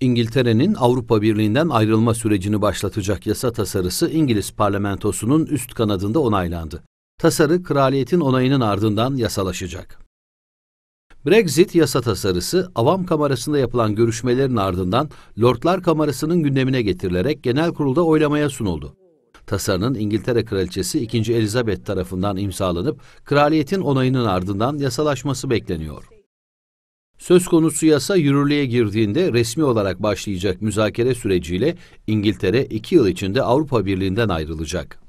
İngiltere'nin Avrupa Birliği'nden ayrılma sürecini başlatacak yasa tasarısı İngiliz parlamentosunun üst kanadında onaylandı. Tasarı kraliyetin onayının ardından yasalaşacak. Brexit yasa tasarısı Avam Kamerası'nda yapılan görüşmelerin ardından Lordlar Kamerası'nın gündemine getirilerek genel kurulda oylamaya sunuldu. Tasarının İngiltere Kraliçesi 2. Elizabeth tarafından imzalanıp kraliyetin onayının ardından yasalaşması bekleniyor. Söz konusu yasa yürürlüğe girdiğinde resmi olarak başlayacak müzakere süreciyle İngiltere iki yıl içinde Avrupa Birliği'nden ayrılacak.